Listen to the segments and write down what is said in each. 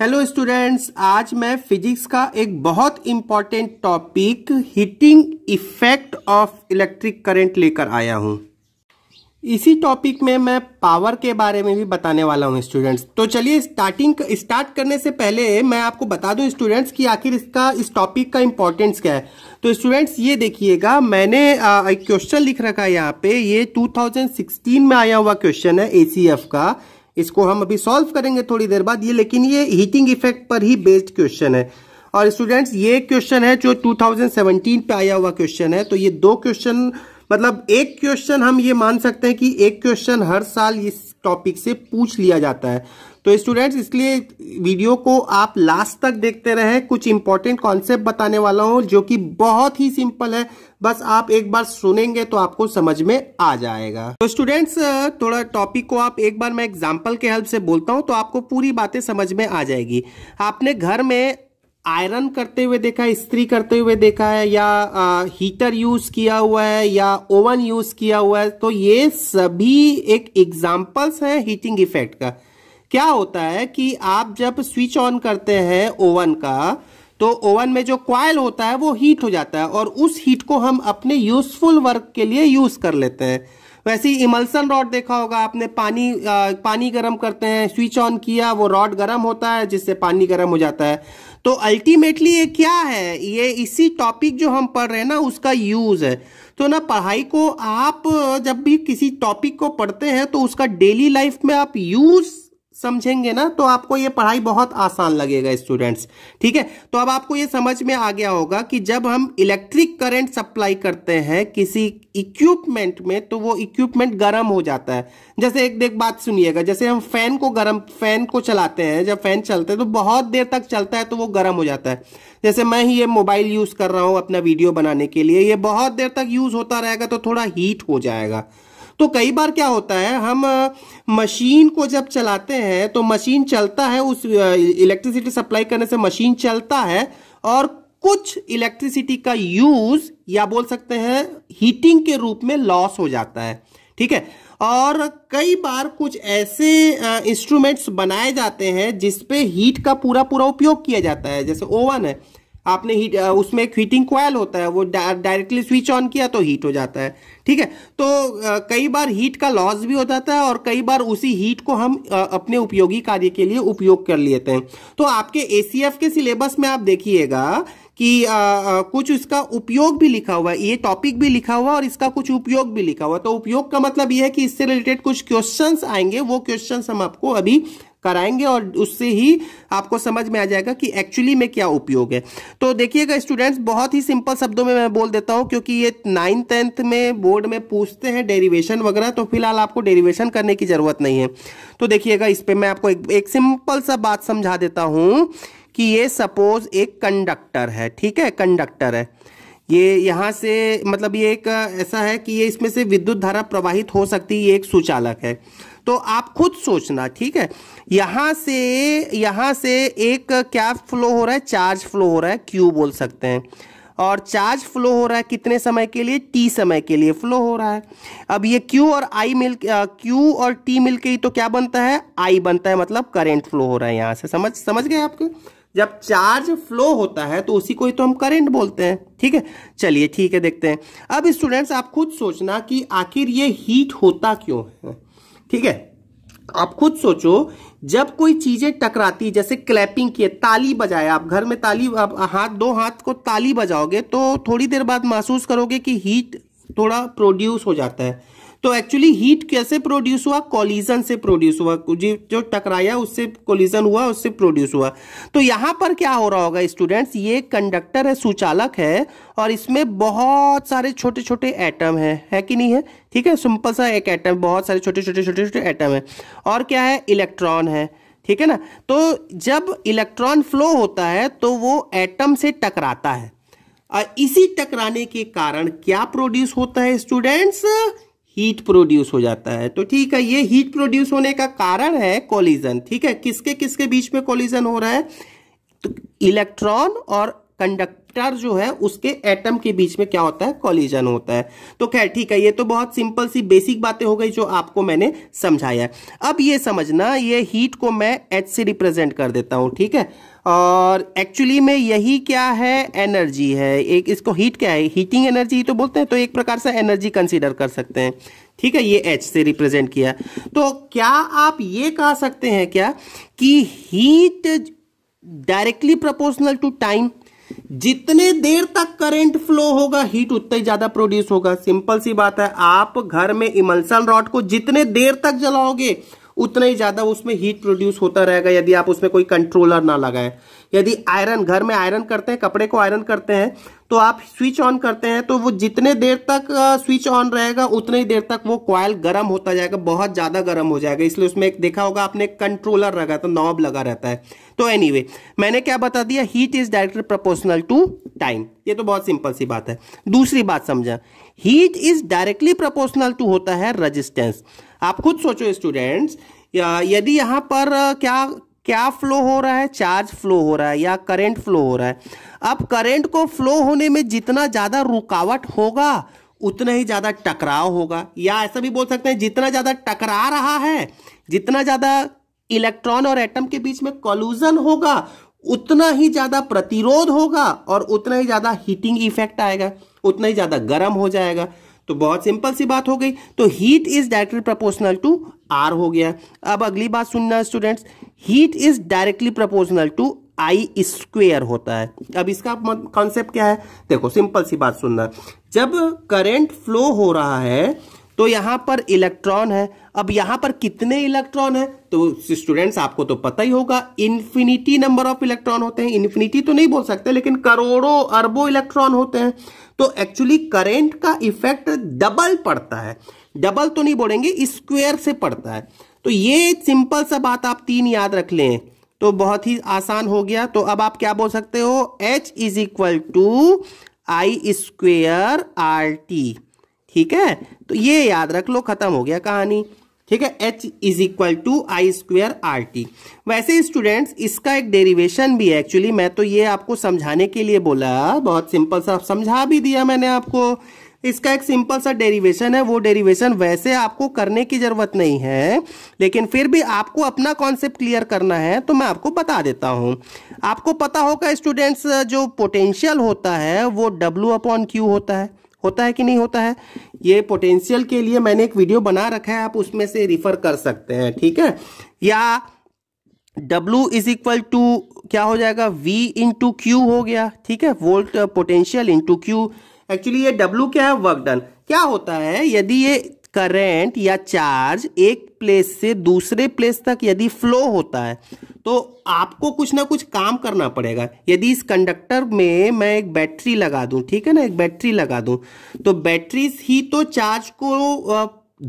hello students आज मैं physics का एक बहुत important topic heating effect of electric current लेकर आया हूं इसी टॉपिक में मैं पावर के बारे में भी बताने वाला हूँ स्टूडेंट्स तो चलिए स्टार्टिंग स्टार्ट करने से पहले मैं आपको बता दूं स्टूडेंट्स कि आखिर इसका इस टॉपिक का इम्पोर्टेंस क्या है तो स्टूडेंट्स ये देखिएगा मैंने एक क्वेश्चन लिख रखा है यहाँ पे ये 2016 में आया हुआ क्वेश्चन है ए का इसको हम अभी सॉल्व करेंगे थोड़ी देर बाद ये लेकिन ये हीटिंग इफेक्ट पर ही बेस्ड क्वेश्चन है और स्टूडेंट्स ये क्वेश्चन है जो 2017 पे आया हुआ क्वेश्चन है तो ये दो क्वेश्चन मतलब एक क्वेश्चन हम ये मान सकते हैं कि एक क्वेश्चन हर साल इस टॉपिक से पूछ लिया जाता है तो स्टूडेंट्स इसलिए वीडियो को आप लास्ट तक देखते रहे कुछ इंपॉर्टेंट कॉन्सेप्ट बताने वाला हूं जो कि बहुत ही सिंपल है बस आप एक बार सुनेंगे तो आपको समझ में आ जाएगा तो स्टूडेंट्स थोड़ा टॉपिक को आप एक बार मैं एग्जाम्पल के हेल्प से बोलता हूं तो आपको पूरी बातें समझ में आ जाएगी आपने घर में आयरन करते हुए देखा है इस्त्री करते हुए देखा है या आ, हीटर यूज किया हुआ है या ओवन यूज किया हुआ है तो ये सभी एक एग्जाम्पल्स हैं हीटिंग इफेक्ट का क्या होता है कि आप जब स्विच ऑन करते हैं ओवन का तो ओवन में जो क्वाइल होता है वो हीट हो जाता है और उस हीट को हम अपने यूजफुल वर्क के लिए यूज कर लेते हैं वैसे ही इमल्सन रॉड देखा होगा आपने पानी आ, पानी गर्म करते हैं स्विच ऑन किया वो रॉड गर्म होता है जिससे पानी गर्म हो जाता है तो अल्टीमेटली ये क्या है ये इसी टॉपिक जो हम पढ़ रहे हैं ना उसका यूज है तो ना पढ़ाई को आप जब भी किसी टॉपिक को पढ़ते हैं तो उसका डेली लाइफ में आप यूज समझेंगे ना तो आपको ये पढ़ाई बहुत आसान लगेगा स्टूडेंट्स ठीक है तो अब आपको ये समझ में आ गया होगा कि जब हम इलेक्ट्रिक करंट सप्लाई करते हैं किसी इक्विपमेंट में तो वो इक्विपमेंट गर्म हो जाता है जैसे एक देख बात सुनिएगा जैसे हम फैन को गर्म फैन को चलाते हैं जब फैन चलते हैं तो बहुत देर तक चलता है तो वो गर्म हो जाता है जैसे मैं ही ये मोबाइल यूज कर रहा हूँ अपना वीडियो बनाने के लिए ये बहुत देर तक यूज होता रहेगा तो थोड़ा हीट हो जाएगा तो कई बार क्या होता है हम मशीन को जब चलाते हैं तो मशीन चलता है उस इलेक्ट्रिसिटी सप्लाई करने से मशीन चलता है और कुछ इलेक्ट्रिसिटी का यूज या बोल सकते हैं हीटिंग के रूप में लॉस हो जाता है ठीक है और कई बार कुछ ऐसे इंस्ट्रूमेंट्स बनाए जाते हैं जिसपे हीट का पूरा पूरा उपयोग किया जाता है जैसे ओवन है आपने हीट उसमें एक हीटिंग कोयल होता है वो डायरेक्टली स्विच ऑन किया तो हीट हो जाता है ठीक है तो कई बार हीट का लॉस भी हो जाता है और कई बार उसी हीट को हम अपने उपयोगी कार्य के लिए उपयोग कर लेते हैं तो आपके ए के सिलेबस में आप देखिएगा कि आ, आ, कुछ इसका उपयोग भी लिखा हुआ है ये टॉपिक भी लिखा हुआ और इसका कुछ उपयोग भी लिखा हुआ तो उपयोग का मतलब यह है कि इससे रिलेटेड कुछ क्वेश्चंस आएंगे वो क्वेश्चंस हम आपको अभी कराएंगे और उससे ही आपको समझ में आ जाएगा कि एक्चुअली में क्या उपयोग है तो देखिएगा स्टूडेंट्स बहुत ही सिंपल शब्दों में मैं बोल देता हूँ क्योंकि ये नाइन टेंथ में बोर्ड में पूछते हैं डेरिवेशन वगैरह तो फिलहाल आपको डेरिवेशन करने की ज़रूरत नहीं है तो देखिएगा इस पर मैं आपको एक, एक सिंपल सा बात समझा देता हूँ कि ये सपोज एक कंडक्टर है ठीक है कंडक्टर है ये यहाँ से मतलब ये एक ऐसा है कि ये इसमें से विद्युत धारा प्रवाहित हो सकती है ये एक सुचालक है तो आप खुद सोचना ठीक है यहाँ से यहाँ से एक क्या फ्लो हो रहा है चार्ज फ्लो हो रहा है क्यू बोल सकते हैं और चार्ज फ्लो हो रहा है कितने समय के लिए टी समय के लिए फ्लो हो रहा है अब ये क्यू और आई मिल क्यू और टी मिल के ही तो क्या बनता है आई बनता है मतलब करेंट फ्लो हो रहा है यहाँ से समझ समझ गए आपको जब चार्ज फ्लो होता है तो उसी को ही तो हम करंट बोलते हैं ठीक है चलिए ठीक है देखते हैं अब स्टूडेंट्स आप खुद सोचना कि आखिर ये हीट होता क्यों है ठीक है आप खुद सोचो जब कोई चीजें टकराती जैसे क्लैपिंग की ताली बजाए आप घर में ताली आप हाथ दो हाथ को ताली बजाओगे तो थोड़ी देर बाद महसूस करोगे कि हीट थोड़ा प्रोड्यूस हो जाता है तो एक्चुअली हीट कैसे प्रोड्यूस हुआ कोलिजन से प्रोड्यूस हुआ जो टकराया उससे कोलिजन हुआ उससे प्रोड्यूस हुआ तो यहाँ पर क्या हो रहा होगा स्टूडेंट्स ये कंडक्टर है सुचालक है और इसमें बहुत सारे छोटे छोटे एटम है, है कि नहीं है ठीक है सिंपल सा एक एटम बहुत सारे छोटे छोटे छोटे छोटे एटम है और क्या है इलेक्ट्रॉन है ठीक है ना तो जब इलेक्ट्रॉन फ्लो होता है तो वो एटम से टकराता है और इसी टकराने के कारण क्या प्रोड्यूस होता है स्टूडेंट्स हीट प्रोड्यूस हो जाता है तो ठीक है ये हीट प्रोड्यूस होने का कारण है कोलिजन ठीक है किसके किसके बीच में कोलिजन हो रहा है तो इलेक्ट्रॉन और कंडक्ट इलेक्ट्रार जो है उसके एटम के बीच में क्या होता है कॉलिजन होता है तो खैर ठीक है ये तो बहुत सिंपल सी बेसिक बातें हो गई जो आपको मैंने समझाया अब ये समझना ये हीट को मैं एच से रिप्रेजेंट कर देता हूँ ठीक है और एक्चुअली में यही क्या है एनर्जी है एक इसको हीट क्या है हीटिंग एनर्जी तो बोलते हैं तो एक प्रकार से एनर्जी कंसिडर कर सकते हैं ठीक है ये एच से रिप्रेजेंट किया तो क्या आप ये कह सकते हैं क्या कि heat directly proportional to time जितने देर तक करंट फ्लो होगा हीट उतना ही ज्यादा प्रोड्यूस होगा सिंपल सी बात है आप घर में इमल्सन रॉड को जितने देर तक जलाओगे उतना ही ज्यादा उसमें हीट प्रोड्यूस होता रहेगा यदि आप उसमें कोई कंट्रोलर ना लगाए यदि आयरन घर में आयरन करते हैं कपड़े को आयरन करते हैं तो आप स्विच ऑन करते हैं तो वो जितने देर तक स्विच ऑन रहेगा उतने ही देर तक वो क्वाइल गर्म होता जाएगा बहुत ज़्यादा गर्म हो जाएगा इसलिए उसमें एक देखा होगा आपने कंट्रोलर लगा था नॉब लगा रहता है तो एनीवे anyway, मैंने क्या बता दिया heat is directly proportional to time ये तो बहुत सिंपल सी बात है दूसरी बात समझा heat is directly proportional to होता है रजिस्टेंस आप खुद सोचो स्टूडेंट्स यदि यहाँ पर क्या क्या फ्लो हो रहा है चार्ज फ्लो हो रहा है या करंट फ्लो हो रहा है अब करंट को फ्लो होने में जितना ज़्यादा रुकावट होगा उतना ही ज़्यादा टकराव होगा या ऐसा भी बोल सकते हैं जितना ज़्यादा टकरा रहा है जितना ज़्यादा इलेक्ट्रॉन और एटम के बीच में कॉलूजन होगा उतना ही ज़्यादा प्रतिरोध होगा और उतना ही ज़्यादा हीटिंग इफेक्ट आएगा उतना ही ज़्यादा गर्म हो जाएगा तो बहुत सिंपल सी बात हो गई तो heat is directly proportional to R हो गया अब अगली बात सुनना students heat is directly proportional to I square होता है अब इसका कॉन्सेप्ट क्या है देखो सिंपल सी बात सुनना जब करंट फ्लो हो रहा है तो यहां पर इलेक्ट्रॉन है अब यहां पर कितने इलेक्ट्रॉन है तो स्टूडेंट्स आपको तो पता ही होगा इन्फिनिटी नंबर ऑफ इलेक्ट्रॉन होते हैं इन्फिनिटी तो नहीं बोल सकते लेकिन करोड़ों अरबों इलेक्ट्रॉन होते हैं तो एक्चुअली करेंट का इफेक्ट डबल पड़ता है डबल तो नहीं बोलेंगे स्क्वेयर से पड़ता है तो ये सिंपल सा बात आप तीन याद रख लें तो बहुत ही आसान हो गया तो अब आप क्या बोल सकते हो H is equal to I square R T ठीक है तो ये याद रख लो खत्म हो गया कहानी ठीक है H is equal to I square R T वैसे स्टूडेंट्स इसका एक डेरिवेशन भी है एक्चुअली मैं तो ये आपको समझाने के लिए बोला बहुत सिंपल सा समझा भी दिया मैंने आपको इसका एक सिंपल सा डेरिवेशन है वो डेरिवेशन वैसे आपको करने की ज़रूरत नहीं है लेकिन फिर भी आपको अपना कॉन्सेप्ट क्लियर करना है तो मैं आपको बता देता हूँ आपको पता होगा स्टूडेंट्स जो पोटेंशियल होता है वो डब्ल्यू अपॉन क्यू होता है होता है कि नहीं होता है ये पोटेंशियल के लिए मैंने एक वीडियो बना रखा है आप उसमें से रिफर कर सकते हैं ठीक है या W इज इक्वल टू क्या हो जाएगा V इंटू क्यू हो गया ठीक है volt potential into Q actually ये W क्या है वर्क डन क्या होता है यदि ये करंट या चार्ज एक प्लेस से दूसरे प्लेस तक यदि फ्लो होता है तो आपको कुछ ना कुछ काम करना पड़ेगा यदि इस कंडक्टर में मैं एक बैटरी लगा दूं ठीक है ना एक बैटरी लगा दूं तो बैटरी ही तो चार्ज को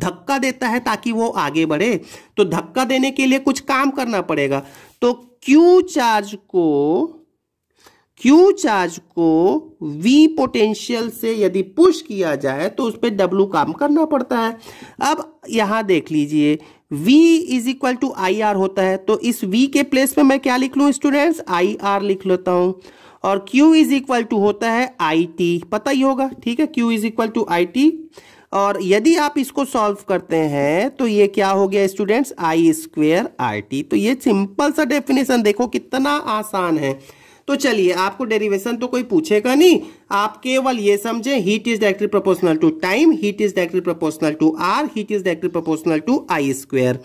धक्का देता है ताकि वो आगे बढ़े तो धक्का देने के लिए कुछ काम करना पड़ेगा तो क्यू चार्ज को क्यू चार्ज को वी पोटेंशियल से यदि पुश किया जाए तो उस पर डब्लू काम करना पड़ता है अब यहां देख लीजिए V is equal to I R होता है तो इस V के प्लेस में मैं क्या लिख लू स्टूडेंट्स आई आर लिख लेता हूँ और Q इज इक्वल टू होता है आई टी पता ही होगा ठीक है Q is equal to I T और यदि आप इसको सॉल्व करते हैं तो ये क्या हो गया students I square I T तो ये सिंपल सा डेफिनेशन देखो कितना आसान है तो चलिए आपको डेरिवेशन तो कोई पूछेगा नहीं आप केवल ये समझे heat is directly proportional to time heat is directly proportional to R heat is directly proportional to I square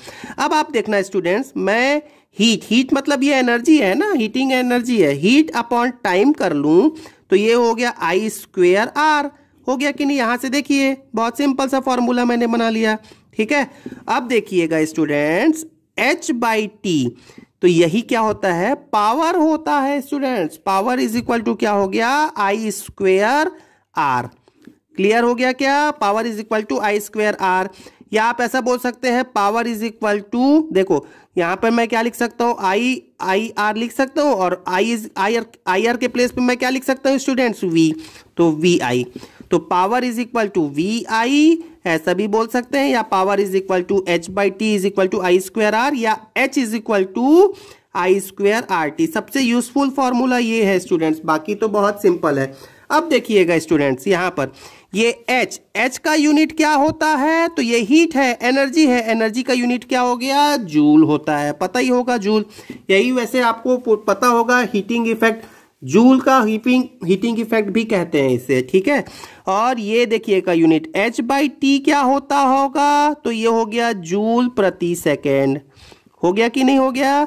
अब आप देखना स्टूडेंट्स मैं हीट हीट मतलब ये एनर्जी है ना हीटिंग एनर्जी है हीट अपॉन टाइम कर लूँ तो ये हो गया आई स्क्वेयर आर हो गया कि नहीं यहां से देखिए बहुत सिंपल सा फॉर्मूला मैंने बना लिया ठीक है अब देखिएगा स्टूडेंट्स एच बाई टी तो यही क्या होता है पावर होता है students power is equal to क्या हो गया आई स्क्वेयर आर क्लियर हो गया क्या power is equal to I square R या आप ऐसा बोल सकते हैं पावर इज इक्वल टू देखो यहाँ पर मैं क्या लिख सकता हूँ आई आई आर लिख सकता हूँ और I is I R I R के प्लेस पे मैं क्या लिख सकता हूँ स्टूडेंट्स वी तो वी आई तो power is equal to V I ऐसा भी बोल सकते हैं या power is equal to H by T is equal to I square R या H is equal to I square R T सबसे यूजफुल फॉर्मूला ये है स्टूडेंट्स बाकी तो बहुत सिंपल है अब देखिएगा स्टूडेंट्स यहाँ पर ये एच एच का यूनिट क्या होता है तो ये हीट है एनर्जी है एनर्जी का यूनिट क्या हो गया जूल होता है पता ही होगा जूल यही वैसे आपको पता होगा हीटिंग इफेक्ट जूल का हीपिंग हीटिंग इफेक्ट भी कहते हैं इसे ठीक है और ये देखिएगा यूनिट एच बाई टी क्या होता होगा तो ये हो गया जूल प्रति सेकेंड हो गया कि नहीं हो गया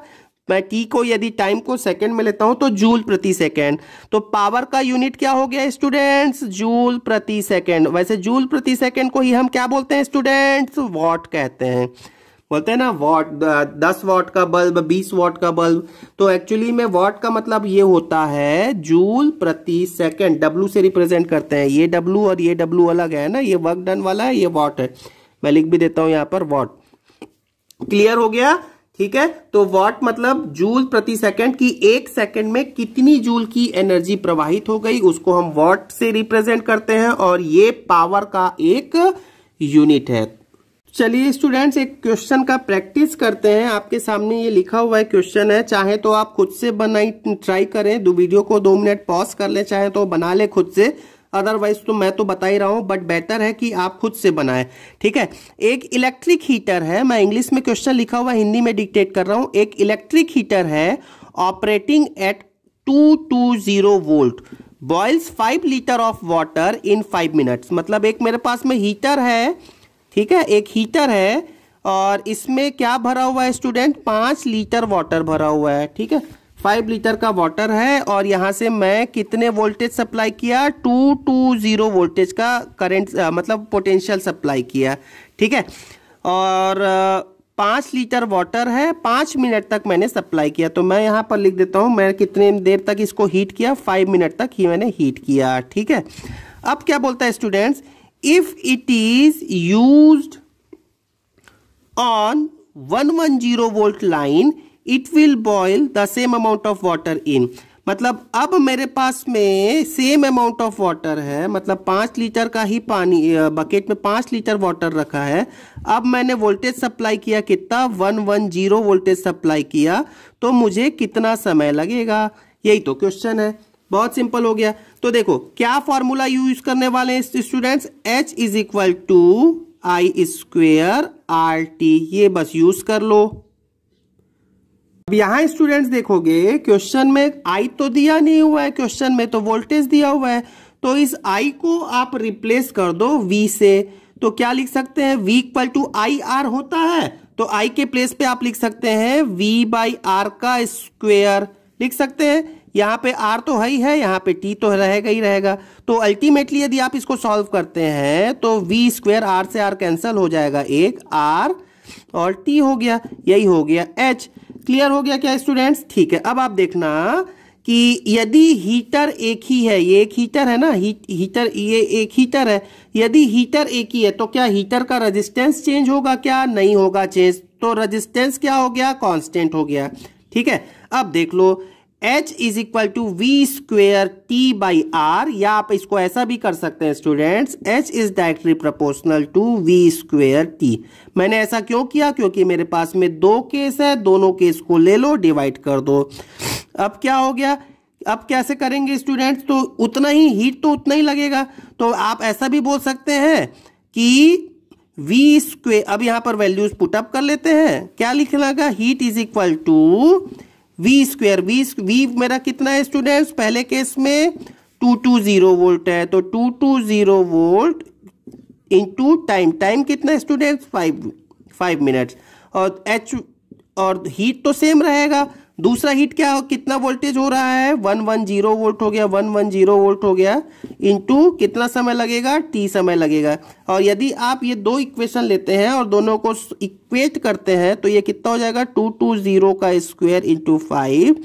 मैं टी को यदि टाइम को सेकेंड में लेता हूं तो जूल प्रति सेकेंड तो पावर का यूनिट क्या हो गया स्टूडेंट्स जूल प्रति सेकेंड वैसे जूल प्रति सेकेंड को ही हम क्या बोलते हैं स्टूडेंट्स वॉट कहते हैं बोलते हैं ना वॉट दस वॉट का बल्ब बीस वॉट का बल्ब तो एक्चुअली में वॉट का मतलब ये होता है जूल प्रति सेकंड डब्लू से रिप्रेजेंट करते हैं ये डब्लू और ये डब्लू अलग है ना ये वर्क डन वाला है ये वॉट है मैं लिख भी देता हूं यहां पर वॉट क्लियर हो गया ठीक है तो वॉट मतलब जूल प्रति सेकंड की एक सेकंड में कितनी जूल की एनर्जी प्रवाहित हो गई उसको हम वॉट से रिप्रेजेंट करते हैं और ये पावर का एक यूनिट है चलिए स्टूडेंट्स एक क्वेश्चन का प्रैक्टिस करते हैं आपके सामने ये लिखा हुआ है क्वेश्चन है चाहे तो आप खुद से बनाई ट्राई करें दो वीडियो को दो मिनट पॉज कर लें चाहे तो बना ले खुद से अदरवाइज तो मैं तो बता ही रहा हूँ बट बेटर है कि आप खुद से बनाएं ठीक है एक इलेक्ट्रिक हीटर है मैं इंग्लिश में क्वेश्चन लिखा हुआ हिंदी में डिक्टेट कर रहा हूँ एक इलेक्ट्रिक हीटर है operating at two two zero volt boils five litre of water in five minutes मतलब एक मेरे पास में हीटर है ठीक है एक हीटर है और इसमें क्या भरा हुआ है स्टूडेंट पाँच लीटर वाटर भरा हुआ है ठीक है फाइव लीटर का वाटर है और यहाँ से मैं कितने वोल्टेज सप्लाई किया टू टू ज़ीरो वोल्टेज का करंट मतलब पोटेंशियल सप्लाई किया ठीक है और पाँच लीटर वाटर है पाँच मिनट तक मैंने सप्लाई किया तो मैं यहाँ पर लिख देता हूँ मैं कितने देर तक इसको हीट किया फाइव मिनट तक ही मैंने हीट किया ठीक है अब क्या बोलता है students if it is use on one one zero volt line it will boil the same amount of water in मतलब अब मेरे पास में सेम अमाउंट ऑफ वाटर है मतलब पाँच लीटर का ही पानी बकेट में पाँच लीटर वाटर रखा है अब मैंने वोल्टेज सप्लाई किया कितना one one zero voltage supply किया तो मुझे कितना समय लगेगा यही तो क्वेश्चन है बहुत सिंपल हो गया तो देखो क्या फॉर्मूला यूज करने वाले हैं students H is equal to I square R T ये बस यूज कर लो अब यहां स्टूडेंट्स देखोगे क्वेश्चन में आई तो दिया नहीं हुआ है क्वेश्चन में तो वोल्टेज दिया हुआ है तो इस आई को आप रिप्लेस कर दो वी से तो क्या लिख सकते हैं V equal to I R होता है तो आई के प्लेस पे आप लिख सकते हैं वी बाई आर का स्क्वेयर लिख सकते हैं यहाँ पे आर तो है ही है यहाँ पे टी तो रहेगा ही रहेगा तो अल्टीमेटली यदि आप इसको सॉल्व करते हैं तो वी स्क्वेयर आर से आर कैंसिल हो जाएगा एक आर और टी हो गया यही हो गया एच क्लियर हो गया क्या स्टूडेंट्स ठीक है अब आप देखना कि यदि हीटर एक ही है ये एक हीटर है ना ही, हीटर ये एक हीटर है यदि हीटर एक ही है तो क्या हीटर का रेजिस्टेंस चेंज होगा क्या नहीं होगा चेंज तो रेजिस्टेंस क्या हो गया कांस्टेंट हो गया ठीक है अब देख लो H is equal to V square T by R या आप इसको ऐसा भी कर सकते हैं students H is directly proportional to V square T मैंने ऐसा क्यों किया क्योंकि मेरे पास में दो केस है दोनों केस को ले लो डिवाइड कर दो अब क्या हो गया अब कैसे करेंगे स्टूडेंट्स तो उतना ही हीट तो उतना ही लगेगा तो आप ऐसा भी बोल सकते हैं कि वी स्क्वे अब यहां पर वैल्यूज पुटअप कर लेते हैं क्या लिखना का heat is equal to V square V V मेरा कितना है स्टूडेंट्स पहले केस में टू टू जीरो वोल्ट है तो two two zero volt in two time time कितना स्टूडेंट्स फाइव फाइव मिनट्स और एच और हीट तो सेम रहेगा दूसरा हीट क्या हो कितना वोल्टेज हो रहा है वन वन जीरो वोल्ट हो गया वन वन जीरो वोल्ट हो गया इंटू कितना समय लगेगा टी समय लगेगा और यदि आप ये दो इक्वेशन लेते हैं और दोनों को इक्वेट करते हैं तो ये कितना हो जाएगा टू टू जीरो का square into five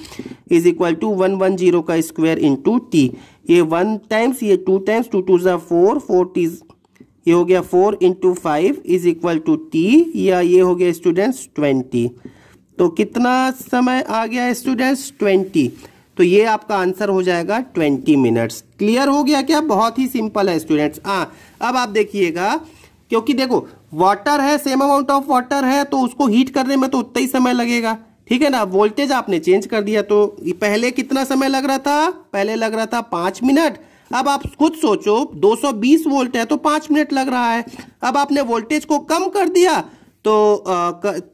is equal to one one zero का स्क्वायर इंटू टी ये वन टाइम्स ये टू टाइम्स टू टू ज़ा फोर फोर टी ये हो गया four into five is equal to T या ये हो गया स्टूडेंट्स ट्वेंटी तो कितना समय आ गया स्टूडेंट्स ट्वेंटी तो ये आपका आंसर हो जाएगा ट्वेंटी मिनट्स क्लियर हो गया क्या बहुत ही सिंपल है स्टूडेंट्स हाँ अब आप देखिएगा क्योंकि देखो वाटर है सेम अमाउंट ऑफ वाटर है तो उसको हीट करने में तो उतना ही समय लगेगा ठीक है ना वोल्टेज आपने चेंज कर दिया तो पहले कितना समय लग रहा था पहले लग रहा था पांच मिनट अब आप खुद सोचो 220 वोल्ट है तो पांच मिनट लग रहा है अब आपने वोल्टेज को कम कर दिया तो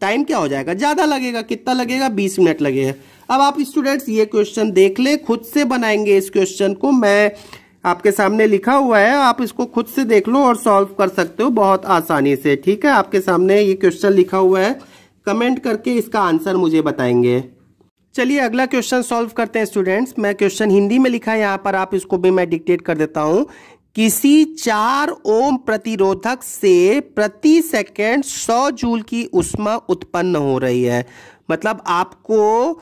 टाइम क्या हो जाएगा ज़्यादा लगेगा कितना लगेगा बीस मिनट लगेगा अब आप स्टूडेंट्स ये क्वेश्चन देख लें खुद से बनाएंगे इस क्वेश्चन को मैं आपके सामने लिखा हुआ है आप इसको खुद से देख लो और सॉल्व कर सकते हो बहुत आसानी से ठीक है आपके सामने ये क्वेश्चन लिखा हुआ है कमेंट करके इसका आंसर मुझे बताएंगे चलिए अगला क्वेश्चन सॉल्व करते हैं स्टूडेंट्स मैं क्वेश्चन हिंदी में लिखा है यहाँ पर आप इसको भी मैं डिक्टेट कर देता हूँ किसी चार ओम प्रतिरोधक से प्रति सेकेंड 100 जूल की उष्मा उत्पन्न हो रही है मतलब आपको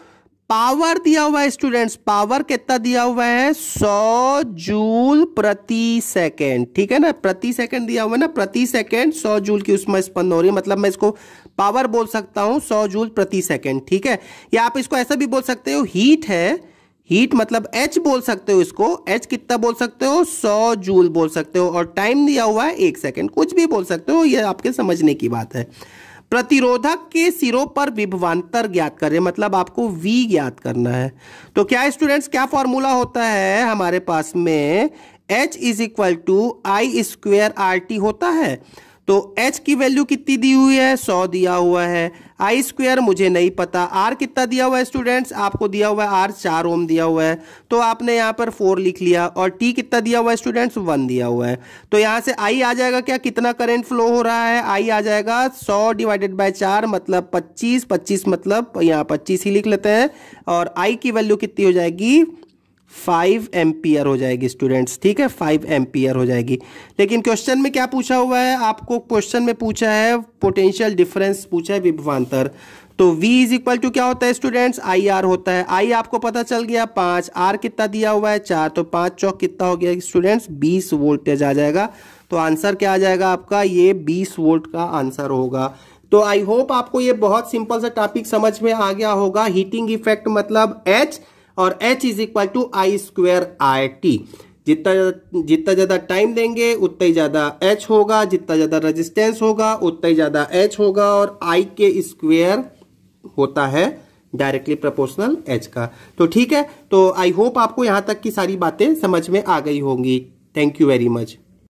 पावर दिया हुआ है स्टूडेंट्स पावर कितना दिया हुआ है 100 जूल प्रति सेकेंड ठीक है ना प्रति सेकेंड दिया हुआ है ना प्रति सेकेंड 100 जूल की उष्मा उत्पन्न हो रही है मतलब मैं इसको पावर बोल सकता हूं 100 जूल प्रति सेकेंड ठीक है या आप इसको ऐसा भी बोल सकते हो हीट है हीट मतलब एच बोल सकते हो इसको एच कितना बोल सकते हो सौ जूल बोल सकते हो और टाइम दिया हुआ है एक सेकेंड कुछ भी बोल सकते हो ये आपके समझने की बात है प्रतिरोधक के सिरों पर विभवांतर ज्ञात करें मतलब आपको V ज्ञात करना है तो क्या स्टूडेंट्स क्या फॉर्मूला होता है हमारे पास में H is equal to I square R T होता है तो h की वैल्यू कितनी दी हुई है सौ दिया हुआ है आई स्क्वेयर मुझे नहीं पता आर कितना दिया हुआ है स्टूडेंट्स आपको दिया हुआ है R चार ओम दिया हुआ है तो आपने यहाँ पर फोर लिख लिया और टी कितना दिया हुआ है स्टूडेंट्स वन दिया हुआ है तो यहाँ से आई आ जाएगा क्या कितना करंट फ्लो हो रहा है आई आ जाएगा सौ डिवाइडेड बाय चार मतलब पच्चीस पच्चीस मतलब यहाँ पच्चीस ही लिख लेते हैं और आई की वैल्यू कितनी हो जाएगी फाइव एम्पियर हो जाएगी स्टूडेंट्स ठीक है फाइव एम्पियर हो जाएगी लेकिन क्वेश्चन में क्या पूछा हुआ है आपको क्वेश्चन में पूछा है पोटेंशियल डिफरेंस पूछा है विभवान्तर तो V इज इक्वल टू क्या होता है स्टूडेंट्स आई आर होता है आई आपको पता चल गया पांच आर कितना दिया हुआ है चार तो पांच चौक कितना हो गया स्टूडेंट्स बीस वोल्टेज आ जाएगा तो आंसर क्या आ जाएगा आपका ये बीस वोल्ट का आंसर होगा तो आई होप आपको ये बहुत सिंपल सा टॉपिक समझ में आ गया होगा हीटिंग इफेक्ट मतलब एच और H is equal to I square I T जितना जितना ज़्यादा टाइम देंगे उतना ही ज़्यादा एच होगा जितना ज़्यादा रेजिस्टेंस होगा उतना ही ज़्यादा एच होगा और आई के स्क्वेयर होता है डायरेक्टली प्रोपोर्शनल एच का तो ठीक है तो आई होप आपको यहां तक की सारी बातें समझ में आ गई होंगी थैंक यू वेरी मच